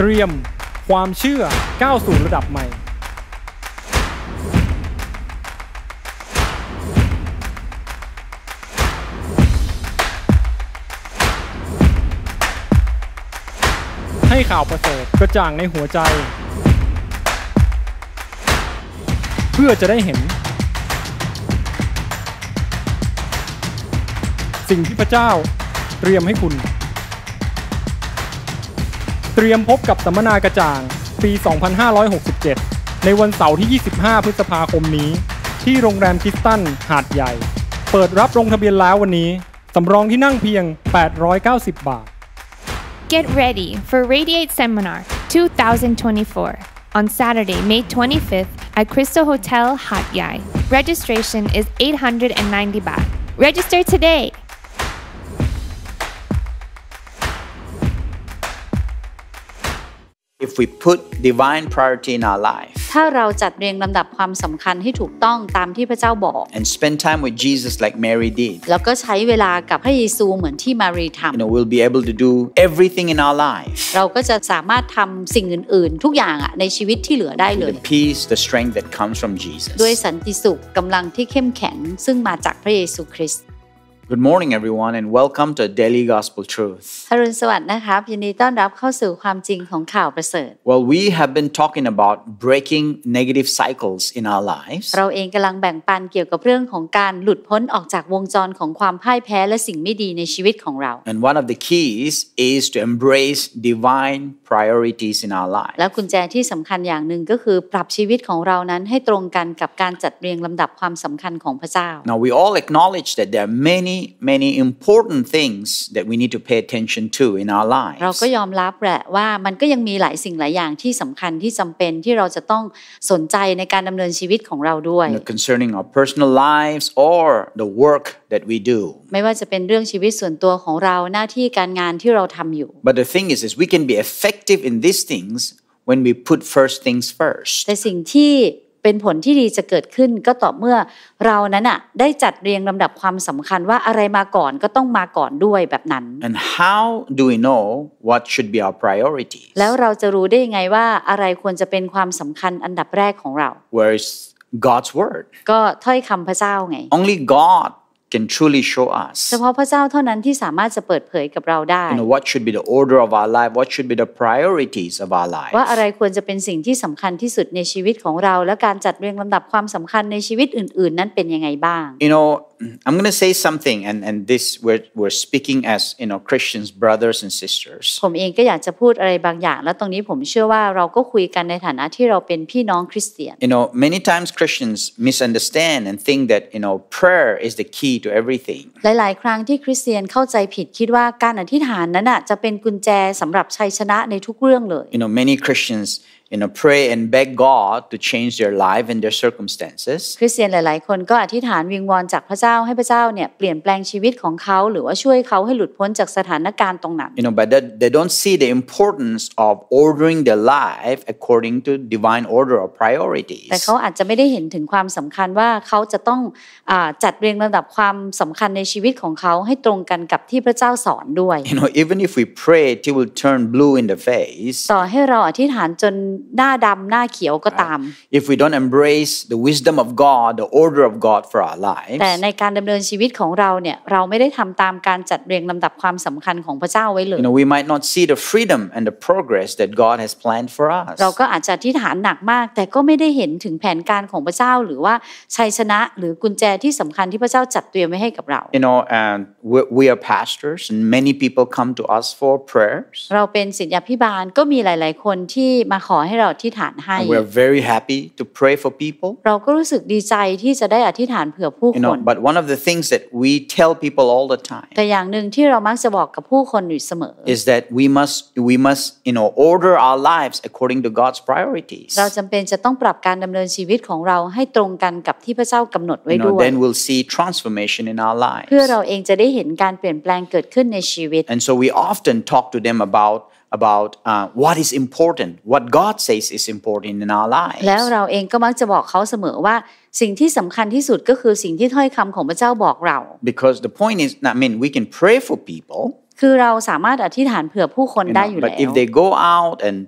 เตรียมความเชื่อก้าวสู่ระดับใหม่ ให้ข่าวประเสริฐกระจ่างในหัวใจ เพื่อจะได้เห็น สิ่งที่พระเจ้าเตรียมให้คุณเตรียมพบกับสัมมนากระจ่างปี 2567 ในวันเสาร์ที่ 25 พฤษภาคมนี้ ที่โรงแรมคิสตันหาดใหญ่ เปิดรับลงทะเบียนแล้ววันนี้สำรองที่นั่งเพียง 890 บาท Get ready for Radiate Seminar 2024 on Saturday, May 25th at Crystal Hotel Hat Yai. Registration is 890 baht. Register today! if we put divine priority in our life ถ้าเราจัดเรียงลำดับความสำคัญให้ถูกต้องตามที่พระเจ้าบอก and spend time with Jesus like Mary did แล้วก็ใช้เวลากับพระเยซูเหมือนที่มารีทำ you know we'll be able to do everything in our life เราก็จะสามารถทำสิ่งอื่นๆ ทุกอย่างอะในชีวิตที่เหลือได้เลย the peace the strength that comes from Jesus ด้วยสันติสุขกำลังที่เข้มแข็ง ซึ่งมาจากพระเยซูคริสต Good morning, everyone, and welcome to Daily Gospel Truth. อรุณสวัสดิ์นะครับ Well, we have been talking about breaking negative cycles in our lives. เราเองกำลังแบ่งปันเกี่ยวกับเรื่องของการหลุดพ้นออกจากวงจรของความพ่ายแพ้และสิ่งไม่ดีในชีวิตของเรา And one of the keys is to embrace divine priorities in our lives. และกุญแจที่สำคัญอย่างหนึ่งก็คือปรับชีวิตของเรานั้นให้ตรงกันกับการจัดเรียงลำดับความสำคัญของพระเจ้า Now we all acknowledge that there are many many, important things that we need to pay attention to in our lives. เราก็ยอมรับแหละว่ามันก็ยังมีหลายสิ่งหลายอย่างที่สำคัญที่จำเป็นที่เราจะต้องสนใจในการดำเนินชีวิตของเราด้วย Concerning our personal lives or the work that we do. ไม่ว่าจะเป็นเรื่องชีวิตส่วนตัวของเราหน้าที่การงานที่เราทำอยู่ But the thing is is we can be effective in these things when we put first things first. แต่สิ่งที่เป็นผลที่ดีจะเกิดขึ้นก็ต่อเมื่อ เรานั้นอะได้จัดเรียงลำดับความสำคัญว่าอะไรมาก่อนก็ต้องมาก่อนด้วยแบบนั้น and how do we know what should be our p r i o r i t s แล้วเราจะรู้ได้ยังไงว่าอะไรควรจะเป็นความสำคัญอันดับแรกของเรา where is God's word ก็ถ้อยคำพระเจ้าไง only God can truly show us เฉพาะพระเจ้าเท่านั้นที่สามารถจะเปิดเผยกับเราได้ you know, what should be the order of our life what should be the priorities of our life ว่าอะไรควรจะเป็นสิ่งที่สำคัญที่สุดในชีวิตของเรา และการจัดเรียงลำดับความสำคัญในชีวิตอื่น ๆ นั้นเป็นยังไงบ้าง you know I'm going to say something and and this we're we're speaking as you know Christians brothers and sisters ผมเองก็อยากจะพูดอะไรบางอย่างแล้วตรงนี้ผมเชื่อว่าเราก็คุยกันในฐานะที่เราเป็นพี่น้องคริสเตียน. You know many times Christians misunderstand and think that you know prayer is the key to everything หลายๆ You know many Christians you know pray and beg God to change their life and their circumstances คริสเตียนหลายๆคนก็อธิษฐานวิงวอนจากพระเจ้าให้พระเจ้าเนี่ยเปลี่ยนแปลงชีวิตของเขาหรือว่าช่วยเขาให้หลุดพ้นจากสถานการณ์ตรงนั้น you know but they don't see the importance of ordering their life according to divine order or priorities แต่เขาอาจจะไม่ได้เห็นถึงความสำคัญว่าเขาจะต้องจัดเรียงลำดับความสำคัญในชีวิตของเขาให้ตรงกันกับที่พระเจ้าสอนด้วย you know even if we pray it will turn blue in the face ต่อให้เราอธิษฐานจนหน้าดำหน้าเขียวก็ตาม if we don't embrace the wisdom of God the order of God for our lives แต่ในการดำเนินชีวิตของเราเนี่ยเราไม่ได้ทำตามการจัดเรียงลำดับความสำคัญของพระเจ้าไว้เลย you know we might not see the freedom and the progress that God has planned for us เราก็อาจจะที่ฐานหนักมากแต่ก็ไม่ได้เห็นถึงแผนการของพระเจ้าหรือว่าชัยชนะหรือกุญแจที่สำคัญที่พระเจ้าจัดเตรียมไว้ให้กับเรา you know and we are pastors and many people come to us for prayers เราเป็นศิษยาภิบาลก็มีหลาย ๆคนที่มาขอขอให้เราอธิษฐานให้ we are very happy to pray for people เราก็รู้สึกดีใจที่จะได้อธิษฐานเผื่อผู้คน but one of the things that we tell people all the time แต่อย่างหนึ่งที่เรามักจะบอกกับผู้คนอยู่เสมอ is that we must we must you know order our lives according to God's priorities เราจำเป็นจะต้องปรับการดำเนินชีวิตของเราให้ตรงกันกับที่พระเจ้ากำหนดไว้ด้วย then we'll see transformation in our lives เพื่อเราเองจะได้เห็นการเปลี่ยนแปลงเกิดขึ้นในชีวิต and so we often talk to them about about uh, what is important, what God says is important in our lives. แล้วเราเองก็มักจะบอกเขาเสมอว่าสิ่งที่สำคัญที่สุดก็คือสิ่งที่ถ้อยคำของพระเจ้าบอกเรา Because the point is, I mean, we can pray for people. คือเราสามารถอธิษฐานเผื่อผู้คนได้อยู่แล้ว but if they go out and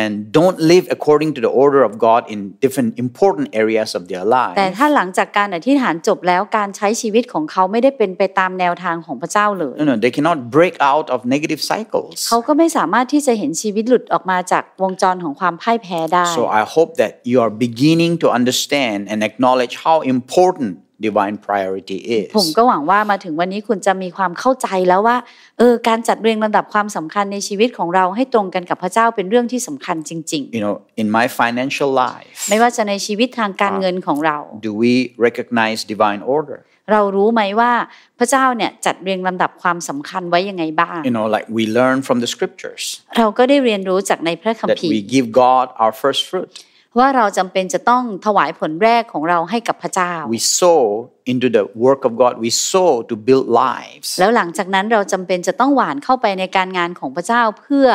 and don't live according to the order of God in different important areas of their life แต่ถ้าหลังจากการอธิษฐานจบแล้วการใช้ชีวิตของเขาไม่ได้เป็นไปตามแนวทางของพระเจ้าเลย no no they cannot break out of negative cycles เขาก็ไม่สามารถที่จะเห็นชีวิตหลุดออกมาจากวงจรของความพ่ายแพ้ได้ so I hope that you are beginning to understand and acknowledge how important divine priority is ผมก็หวังว่ามาถึงวันนี้คุณจะมีความเข้าใจแล้วว่าเออการจัดเรียงลำดับความสำคัญในชีวิตของเราให้ตรงกันกับพระเจ้าเป็นเรื่องที่สำคัญจริงๆ you know in my financial life ไม่ว่าจะในชีวิตทางการเงินของเรา do we recognize divine order เรารู้ไหมว่าพระเจ้าเนี่ยจัดเรียงลำดับความสำคัญไว้ยังไงบ้าง You know like we learn from the scriptures เราก็ได้เรียนรู้จากในพระคัมภีร์ that we give God our first fruit ว่าเราจำเป็นจะต้องถวายผลแรกของเราให้กับพระเจ้า we s o w into the work of God we sow to build lives แล้วหลังจากนั้นเราจำเป็นจะต้องหวานเข้าไปในการงานของพระเจ้าเพื่อ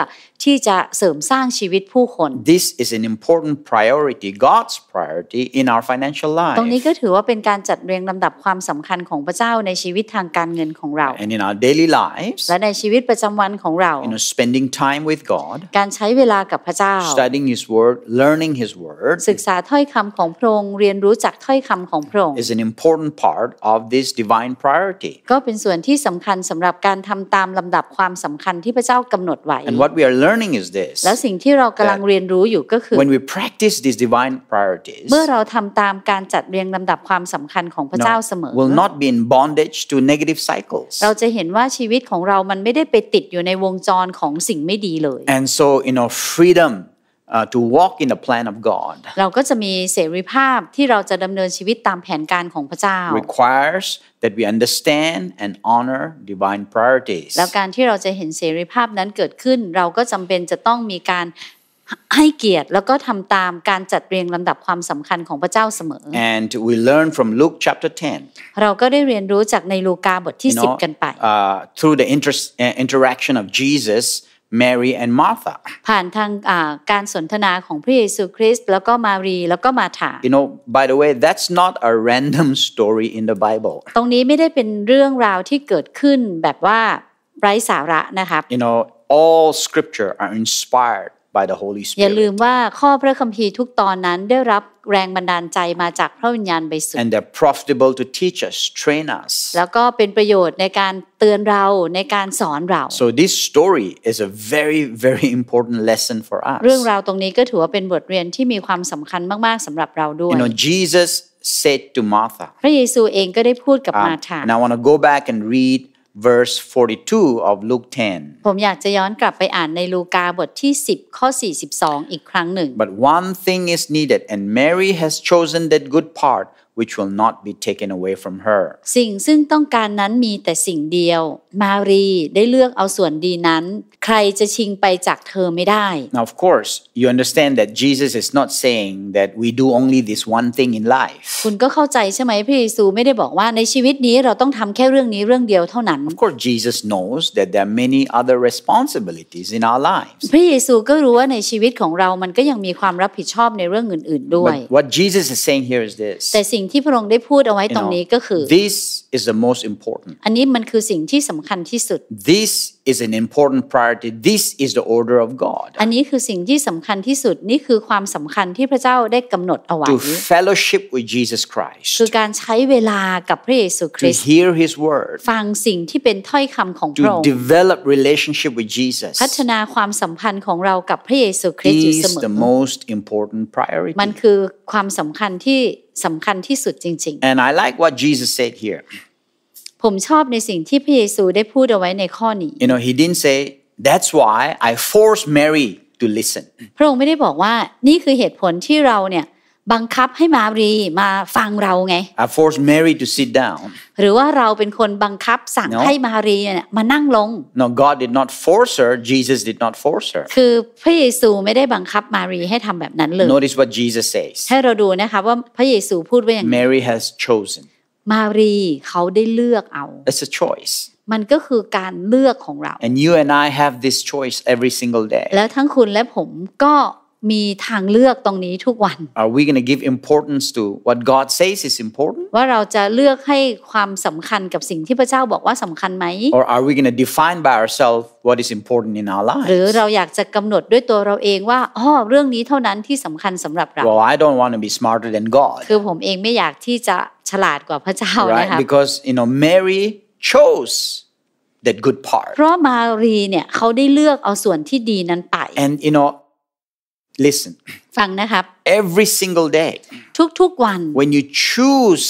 ที่จะเสริมสร้างชีวิตผู้คน This is an important priority God's priority in our financial life ตรงนี้ก็ถือว่าเป็นการจัดเรียงลำดับความสำคัญของพระเจ้าในชีวิตทางการเงินของเรา And in our daily lives และในชีวิตประจำวันของเรา You know spending time with God การใช้เวลากับพระเจ้า Studying His Word learning His Word ศึกษาถ้อยคำของพระองค์เรียนรู้จากถ้อยคำของพระองค์ Is an important part of this divine priority ก็เป็นส่วนที่สำคัญสำหรับการทำตามลำดับความสำคัญที่พระเจ้ากำหนดไว้ and what we are learning is this และสิ่งที่เรากำลังเรียนรู้อยู่ก็คือ when we practice these divine priorities เมื่อเราทำตามการจัดเรียงลำดับความสำคัญของพระเจ้าเสมอ will not be in bondage to negative cycles เราจะเห็นว่าชีวิตของเรา มันไม่ได้ไปติดอยู่ในวงจรของสิ่งไม่ดีเลย and so you know freedom uh, to walk in the plan of God เราก็จะมีเสรีภาพที่เราจะดำเนินชีวิตตามแผนการของพระเจ้า requires that we understand and honor divine priorities แล้วการที่เราจะเห็นเสรีภาพนั้นเกิดขึ้นเราก็จำเป็นจะต้องมีการให้เกียรติแล้วก็ทำตามการจัดเรียงลำดับความสำคัญของพระเจ้าเสมอ and we learn from Luke chapter 10เราก็ได้เรียนรู้จากในลูกาบทที่10กันไป through the inter- interaction of Jesus Mary and Martha ผ่านทางการสนทนาของพระเยซูคริสต์แล้วก็มารีแล้วก็มาธา You know by the way that's not a random story in the Bible ตรงนี้ไม่ได้เป็นเรื่องราวที่เกิดขึ้นแบบว่าไร้สาระนะครับ You know all scripture are inspired by the Holy Spirit อย่าลืมว่าข้อพระคัมภีร์ทุกตอนนั้นได้รับแรงบันดาลใจมาจากพระวิญญาณบริสุทธิ์ and they're profitable to teach us train us แล้วก็เป็นประโยชน์ในการเตือนเราในการสอนเรา so this story is a very very important lesson for us เรื่องราวตรงนี้ก็ถือว่าเป็นบทเรียนที่มีความสำคัญมากๆสำหรับเราด้วย you know Jesus said to Martha พระเยซูเองก็ได้พูดกับมาธา now I want to go back and read verse 42 of Luke 10. ผมอยากจะย้อนกลับไปอ่านในลูกาบทที่10ข้อ42อีกครั้งหนึ่ง But one thing is needed and Mary has chosen that good part which will not be taken away from her สิ่งซึ่งต้องการนั้นมีแต่สิ่งเดียว มารีได้เลือกเอาส่วนดีนั้น ใครจะชิงไปจากเธอไม่ได้ Now of course you understand that Jesus is not saying that we do only this one thing in life คุณก็เข้าใจใช่ไหมพระเยซูไม่ได้บอกว่าในชีวิตนี้เราต้องทำแค่เรื่องนี้เรื่องเดียวเท่านั้น Of course Jesus knows that there are many other responsibilities in our lives พระเยซูก็รู้ว่าในชีวิตของเรา มันก็ยังมีความรับผิดชอบในเรื่องอื่นๆด้วย But what Jesus is saying here is this แต่สิ่งงที่พระองค์ได้พูดเอาไว้ตรงนี้ก็คือ this is the most important อันนี้มันคือสิ่งที่สำคัญที่สุด this is an important priority. This is the order of God. To fellowship with Jesus Christ. To hear His word. To develop relationship with Jesus. Is the most important priority. And I like what Jesus said here. ผมชอบในสิ่งที่พระเยซูได้พูดเอาไว้ในข้อนี้ You know he didn't say that's why I f o r c e Mary to listen พระองค์ไม่ได้บอกว่านี่คือเหตุผลที่เราเนี่ยบังคับให้มารีมาฟังเราไง I f o r c e Mary to sit down หรือว่าเราเป็นคนบังคับสั่ง no. ให้มารีเนี่ยมานั่งลง No God did not force her Jesus did not force her คือพระเยซูไม่ได้บังคับมารีให้ทำแบบนั้นเลย Notice what Jesus says ให้เราดูนะคะว่าพระเยซูพูดว่าอย่าง Mary has chosen มารีเขาได้เลือกเอา It's a choice มันก็คือการเลือกของเรา and you and I have this choice every single day แล้วทั้งคุณและผมก็มีทางเลือกตรงนี้ทุกวัน Are we going to give importance to what God says is important ว่าเราจะเลือกให้ความสำคัญกับสิ่งที่พระเจ้าบอกว่าสำคัญไหม Or are we going to define by ourselves what is important in our lives หรือเราอยากจะกำหนดด้วยตัวเราเองว่าอ๋อเรื่องนี้เท่านั้นที่สำคัญสำหรับเรา Well I don't want to be smarter than God คือผมเองไม่อยากที่จะฉลาดกว่าพระเจ้านะครับ Because you know Mary chose that good part เพราะมารีเนี่ยเขาได้เลือกเอาส่วนที่ดีนั้นไป and you know Listen. ฟังนะครับ Every single day. ทุกๆวัน When you choose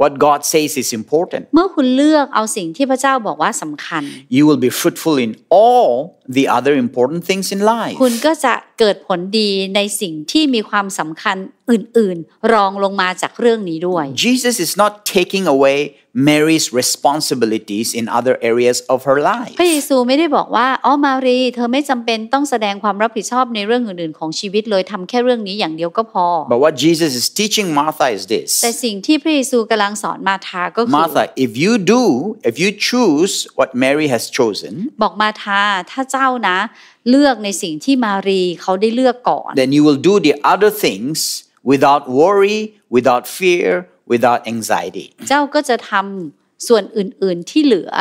what God says is important. เมื่อคุณเลือกเอาสิ่งที่พระเจ้าบอกว่าสำคัญ You will be fruitful in all the other important things in life. คุณก็จะเกิดผลดีในสิ่งที่มีความสำคัญอื่น ๆ รองลงมาจากเรื่องนี้ด้วย Jesus is not taking away Mary's responsibilities in other areas of her life พระเยซูไม่ได้บอกว่าอ๋อมารีเธอไม่จำเป็นต้องแสดงความรับผิดชอบในเรื่องอื่น ๆ ของชีวิตเลยทำแค่เรื่องนี้อย่างเดียวก็พอ But what Jesus is teaching Martha is this แต่สิ่งที่พระเยซูกำลังสอนมาธาก็คือ Martha if you do if you choose what Mary has chosen บอกมาธาถ้าเจ้านะเลือกในสิ่งที่มารีเขาได้เลือกก่อน then you will do the other things without worry without fear without anxiety เจ้าก็จะทำส่วนอื่นๆที่เหลือ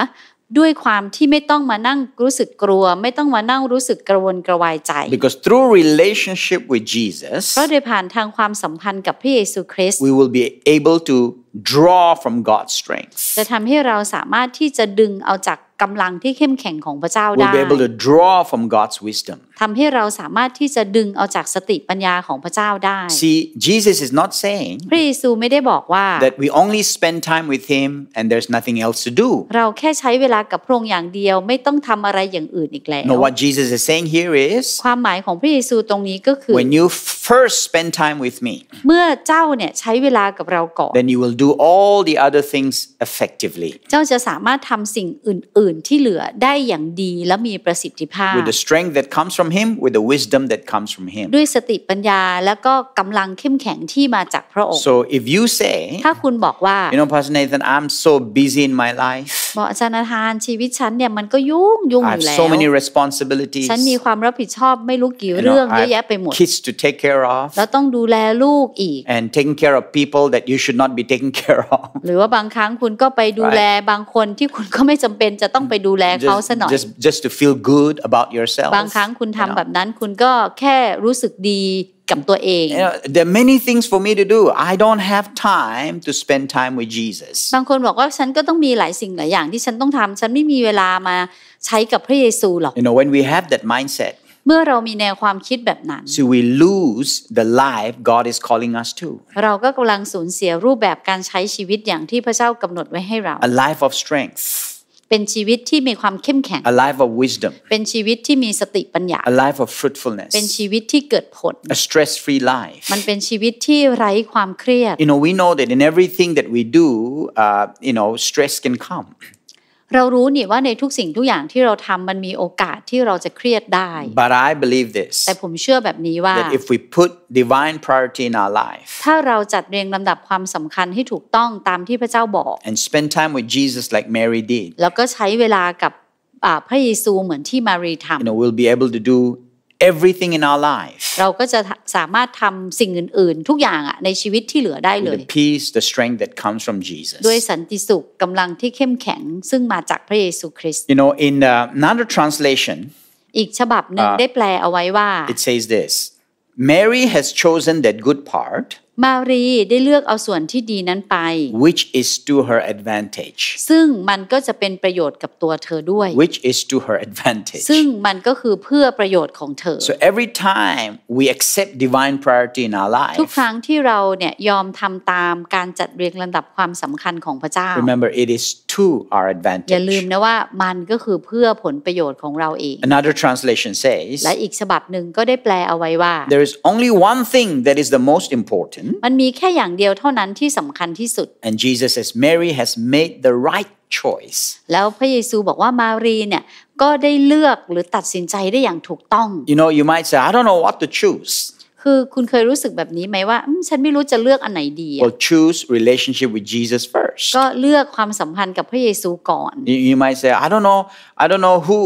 ด้วยความที่ไม่ต้องมานั่งรู้สึกกลัว ไม่ต้องมานั่งรู้สึกกระวนกระวายใจ because through relationship with Jesus เพราะโดยผ่านทางความสัมพันธ์กับพระเยซูคริสต์ we will be able to draw from God's strength จะทำให้เราสามารถที่จะดึงเอาจากกำลังที่เข้มแข็งของพระเจ้าได้ We'll be able to draw from God's wisdom ทำให้เราสามารถที่จะดึงเอาจากสติปัญญาของพระเจ้าได้ See Jesus is not saying พระเยซูไม่ได้บอกว่า that we only spend time with Him and there's nothing else to do เราแค่ใช้เวลากับพระองค์อย่างเดียว ไม่ต้องทำอะไรอย่างอื่นอีกแล้ว No what Jesus is saying here is ความหมายของพระเยซูตรงนี้ก็คือ When you first spend time with me เมื่อเจ้าเนี่ยใช้เวลากับเราก่อน Then you will do do all the other things effectively เจ้าจะสามารถทำสิ่งอื่น ๆที่เหลือได้อย่างดีและมีประสิทธิภาพ with the strength that comes from him with the wisdom that comes from him ด้วยสติปัญญาและก็กำลังเข้มแข็งที่มาจากพระองค์ so if you say ถ้าคุณบอกว่า you know Pastor Nathan I'm so busy in my life บอกอาจารยนทานชีวิตฉันเนี่ยมันก็ยุ่งยุ่งอยู่แล้ว so many responsibilities ฉันมีความรับผิดชอบไม่รู้กี่เรื่องเยอะแยะไปหมด kids to take care of แล้วต้องดูแลลูกอีก and taking care of people that you should not be taking care of หรือว่าบางครั้งคุณก็ไปดูแลบางคนที่คุณก็ไม่จำเป็นจะต้องไปดูแลเขาซะหน่อย just just to feel good about yourself บางครั้งคุณทำแบบนั้นคุณก็แค่รู้สึกดีกับตัวเอง There are many things for me to do I don't have time to spend time with Jesus บางคนบอกว่าฉันก็ต้องมีหลายสิ่งหลายอย่างที่ฉันต้องทำฉันไม่มีเวลามาใช้กับพระเยซูหรอก You know when we have that mindset เมื่อเรามีแนวความคิดแบบนั้น so we lose the life God is calling us to เราก็กำลังสูญเสียรูปแบบการใช้ชีวิตอย่างที่พระเจ้ากำหนดไว้ให้เรา a life of strength เป็นชีวิตที่มีความเข้มแข็ง a life of wisdom เป็นชีวิตที่มีสติปัญญา a life of fruitfulness เป็นชีวิตที่เกิดผล a stress free life มันเป็นชีวิตที่ไร้ความเครียด you know we know that in everything that we do uh, you know stress can come เรารู้นี่ว่าในทุกสิ่งทุกอย่างที่เราทำมันมีโอกาสที่เราจะเครียดได้ But I believe this แต่ผมเชื่อแบบนี้ว่า that if we put divine priority in our life ถ้าเราจัดเรียงลำดับความสำคัญให้ถูกต้องตามที่พระเจ้าบอก and spend time with Jesus like Mary did แล้วก็ใช้เวลากับพระเยซูเหมือนที่มารีทำ you know we'll be able to do everything in our life เราก็จะสามารถทำสิ่งอื่นๆทุกอย่างอ่ะในชีวิตที่เหลือได้เลย the peace the strength that comes from Jesus ด้วยสันติสุขกำลังที่เข้มแข็งซึ่งมาจากพระเยซูคริสต์ you know in another translation อีกฉบับหนึ่งได้แปลเอาไว้ว่า it says this Mary has chosen that good part มารีได้เลือกเอาส่วนที่ดีนั้นไป which is to her advantage ซึ่งมันก็จะเป็นประโยชน์กับตัวเธอด้วย which is to her advantage ซึ่งมันก็คือเพื่อประโยชน์ของเธอ so every time we accept divine priority in our life ทุกครั้งที่เราเนี่ยยอมทำตามการจัดเรียงลำดับความสำคัญของพระเจ้า remember it is to our advantage อย่าลืมนะว่ามันก็คือเพื่อผลประโยชน์ของเราเอง Another translation says และอีกฉบับหนึ่งก็ได้แปลเอาไว้ว่า There is only one thing that is the most important มันมีแค่อย่างเดียวเท่านั้นที่สำคัญที่สุด And Jesus says Mary has made the right choice แล้วพระเยซูบอกว่ามารีเนี่ยก็ได้เลือกหรือตัดสินใจได้อย่างถูกต้อง You know you might say I don't know what to choose คือคุณเคยรู้สึกแบบนี้ไหมว่าฉันไม่รู้จะเลือกอันไหนดี Well choose relationship with Jesus first ก็เลือกความสัมพันธ์กับพระเยซูก่อน you, you might say I don't know I don't know who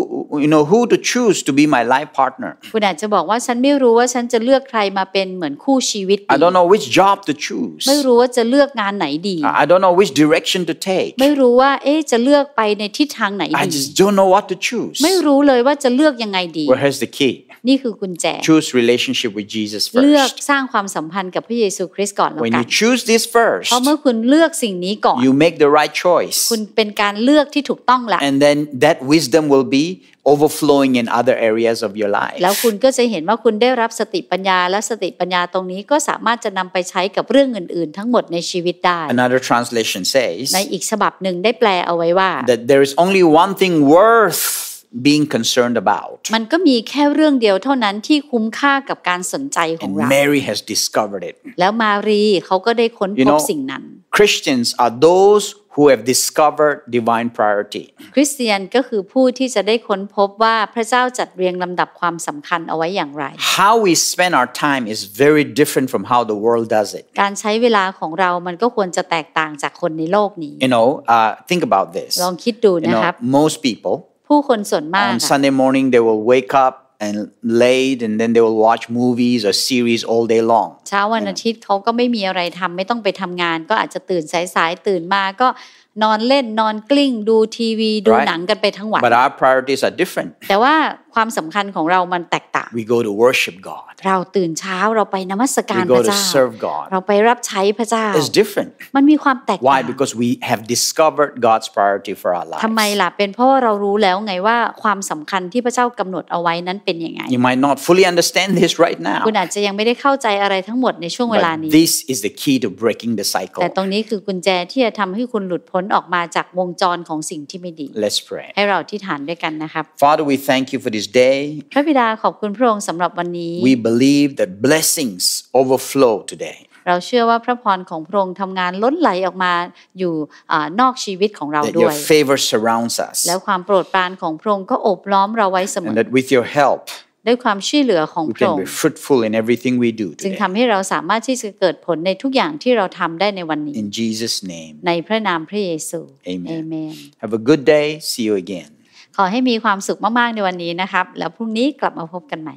you know who to choose to be my life partner คุณอาจจะบอกว่าฉันไม่รู้ว่าฉันจะเลือกใครมาเป็นเหมือนคู่ชีวิต I don't know which job to choose ไม่รู้ว่าจะเลือกงานไหนดี I don't know which direction to take ไม่รู้ว่าเอ๊จะเลือกไปในทิศทางไหนดี I just don't know what to choose ไม่รู้เลยว่าจะเลือกยังไงดี w here's h a the key นี่คือกุญแจ Choose relationship with Jesus first. เลือกสร้างความสัมพันธ์กับพระเยซูคริสต์ก่อนแล้วกัน When you choose this first, เพราะเมื่อคุณเลือกสิ่งนี้ก่อน you make the right choice. คุณเป็นการเลือกที่ถูกต้องละ And then that wisdom will be overflowing in other areas of your life. แล้วคุณก็จะเห็นว่าคุณได้รับสติปัญญาและสติปัญญาตรงนี้ก็สามารถจะนำไปใช้กับเรื่องอื่น ๆ ทั้งหมดในชีวิตได้ Another translation says ในอีกฉบับหนึ่งได้แปลเอาไว้ว่า that there is only one thing worth being concerned about มันก็มีแค่เรื่องเดียวเท่านั้นที่คุ้มค่ากับการสนใจของเรา Mary has discovered it แล้วมารีเขาก็ได้ค้นพบสิ่งนั้น Christians are those who have discovered divine priority คริสเตียนก็คือผู้ที่จะได้ค้นพบว่าพระเจ้าจัดเรียงลำดับความสำคัญเอาไว้อย่างไร How we spend our time is very different from how the world does it การใช้เวลาของเรามันก็ควรจะแตกต่างจากคนในโลกนี้ You know uh, think about this ลองคิดดูนะครับ most people ผู้คนส่วนมาก On Sunday morning they will wake up and late and then they will watch movies or series all day long เช้าวันอาทิตย์เขาก็ไม่มีอะไรทำไม่ต้องไปทำงาน ก็อาจจะตื่นสายๆตื่นมาก็นอนเล่นนอนกลิ้งดูทีวีดูหนังกันไปทั้งวัน But our priorities are different แต่ว่าความสำคัญของเรามันแตกต่าง We go to worship God เราตื่นเช้าเราไปนมัสการพระเจ้า We go to serve God เราไปรับใช้พระเจ้า It's different มันมีความแตกต่าง Why because we have discovered God's priority for our lives ทำไมล่ะเป็นเพราะเรารู้แล้วไงว่าความสำคัญที่พระเจ้ากำหนดเอาไว้นั้นเป็นยังไง You might not fully understand this right now คุณอาจจะยังไม่ได้เข้าใจอะไรทั้งหมดในช่วงเวลานี้ This is the key to breaking the cycle แต่ตรงนี้คือกุญแจที่จะทำให้คุณหลุดพ้นออกมาจากวงจรของสิ่งที่ไม่ดี Let's pray ให้เราที่ฐานด้วยกันนะครับ Father we thank you for this day พระบิดาขอบคุณพระองค์สำหรับวันนี้ We believe that blessings overflow today เราเชื่อว่าพระพรของพระองค์ทำงานล้นไหลออกมาอยู่นอกชีวิตของเราด้วย favor surrounds us แล้วความโปรดปรานของพระองค์ก็โอบล้อมเราไว้เสมอ and that with your help ด้วยความช่วยเหลือของพระองค์จึงทำให้เราสามารถที่จะเกิดผลในทุกอย่างที่เราทำได้ในวันนี้ In Jesus name ในพระนามพระเยซู Amen Have a good day see you again ขอให้มีความสุขมากๆในวันนี้นะครับแล้วพรุ่งนี้กลับมาพบกันใหม่